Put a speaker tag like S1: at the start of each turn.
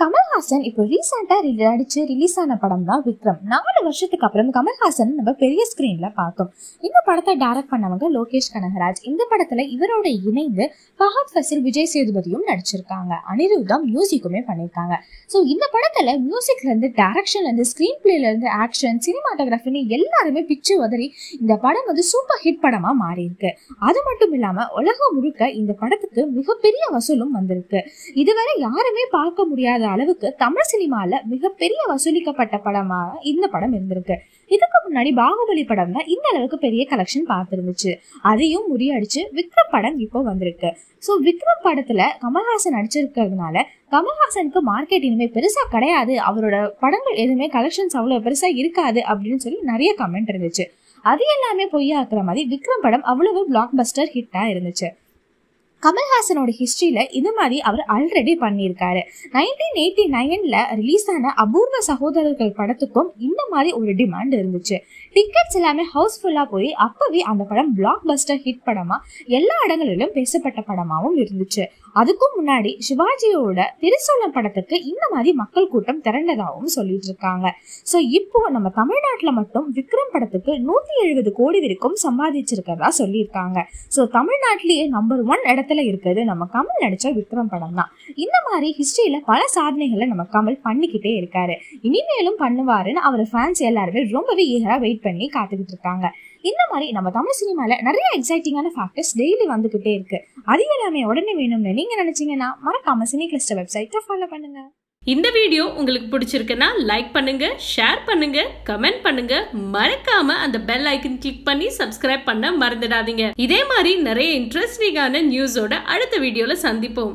S1: கமல்ஹாசன் இப்போ ரீசெண்டாக நடிச்சு ரிலீஸ் ஆன படம் தான் விக்ரம் நாலு வருஷத்துக்கு அப்புறம் கமல்ஹாசன் நம்ம பெரிய ஸ்க்ரீனில் பார்த்தோம் இந்த படத்தை டைரக்ட் பண்ணவங்க லோகேஷ் கனகராஜ் இந்த படத்தில் இவரோட இணைந்து ஃபஹத் ஃபசில் விஜய் சேதுபதியும் நடிச்சிருக்காங்க அனிருத்தம் மியூசிக்குமே பண்ணியிருக்காங்க ஸோ இந்த படத்தில் மியூசிக்லேருந்து டேரக்ஷன்லேருந்து ஸ்க்ரீன் பிளேலேருந்து ஆக்ஷன் சினிமாட்டோகிராஃபின்னு எல்லாருமே பிச்சு உதறி இந்த படம் வந்து சூப்பர் ஹிட் படமாக மாறியிருக்கு அது மட்டும் இல்லாமல் உலகம் முழுக்க இந்த படத்துக்கு மிகப்பெரிய வசூலும் வந்திருக்கு இதுவரை யாருமே பார்க்க முடியாத என்ற அளவுக்கு தமிழ் சினிமால மிகப்பெரிய வசூலிக்கப்பட்ட படமா இந்த படம் இருந்திருக்கு இதுக்கு முன்னாடி பாகுபலி படம் தான் இந்த அளவுக்கு பெரிய கலெக்ஷன் பார்த்துருந்துச்சு அதையும் முறியடிச்சு விக்ரம் படம் இப்போ வந்திருக்கு ஸோ விக்ரம் படத்துல கமல்ஹாசன் நடிச்சிருக்கிறதுனால கமல்ஹாசனுக்கு மார்க்கெட் இனிமே பெருசா கிடையாது அவரோட படங்கள் எதுவுமே கலெக்ஷன்ஸ் அவ்வளோ பெருசா இருக்காது அப்படின்னு சொல்லி நிறைய கமெண்ட் இருந்துச்சு அது எல்லாமே பொய்யாக்குற மாதிரி விக்ரம் படம் அவ்வளவு பிளாக் பஸ்டர் ஹிட்டா இருந்துச்சு கமல்ஹாசனோட ஹிஸ்ட்ரியில் இது மாதிரி அவர் ஆல்ரெடி பண்ணியிருக்காரு நைன்டீன் எயிட்டி நைன்ல ரிலீஸ் ஆன அபூர்வ சகோதரர்கள் படத்துக்கும் இந்த மாதிரி ஒரு டிமாண்ட் இருந்துச்சு டிக்கெட்ஸ் எல்லாமே ஹவுஸ்ஃபுல்லாக போய் அப்போவே அந்த படம் பிளாக் பஸ்டர் ஹிட் படமாக எல்லா இடங்களிலும் பேசப்பட்ட படமாகவும் இருந்துச்சு அதுக்கும் முன்னாடி சிவாஜியோட திருசூலம் படத்துக்கு இந்த மாதிரி மக்கள் கூட்டம் திரண்டதாகவும் சொல்லிட்டு இருக்காங்க ஸோ இப்போ நம்ம தமிழ்நாட்டில் மட்டும் விக்ரம் படத்துக்கு நூற்றி எழுபது கோடி வரைக்கும் சம்பாதிச்சிருக்கிறதா சொல்லியிருக்காங்க ஸோ தமிழ்நாட்டிலேயே நம்பர் ஒன் இடத்துல படத்துல இருக்கிறது நம்ம கமல் நடிச்ச விக்ரம் படம் தான் இந்த மாதிரி ஹிஸ்டரியில பல சாதனைகளை நம்ம கமல் பண்ணிக்கிட்டே இருக்காரு இனிமேலும் பண்ணுவாருன்னு அவர் ஃபேன்ஸ் எல்லாருமே ரொம்பவே ஈகரா வெயிட் பண்ணி காத்துக்கிட்டு இருக்காங்க இந்த மாதிரி நம்ம தமிழ் சினிமால நிறைய எக்ஸைட்டிங்கான ஃபேக்டர்ஸ் டெய்லி வந்துகிட்டே இருக்கு அது எல்லாமே உடனே வேணும்னு நீங்க நினைச்சீங்கன்னா மறக்காம சினி கிளஸ்டர் வெப்சைட்டை ஃபாலோ பண்ணுங்க
S2: இந்த வீடியோ உங்களுக்கு பிடிச்சிருக்குன்னா லைக் பண்ணுங்க ஷேர் பண்ணுங்க கமெண்ட் பண்ணுங்க மறக்காம அந்த பெல் ஐக்கன் கிளிக் பண்ணி சப்ஸ்கிரைப் பண்ண மறந்துடாதீங்க இதே மாதிரி நிறைய இன்ட்ரெஸ்டிங்கான நியூஸோட அடுத்த வீடியோல சந்திப்போம்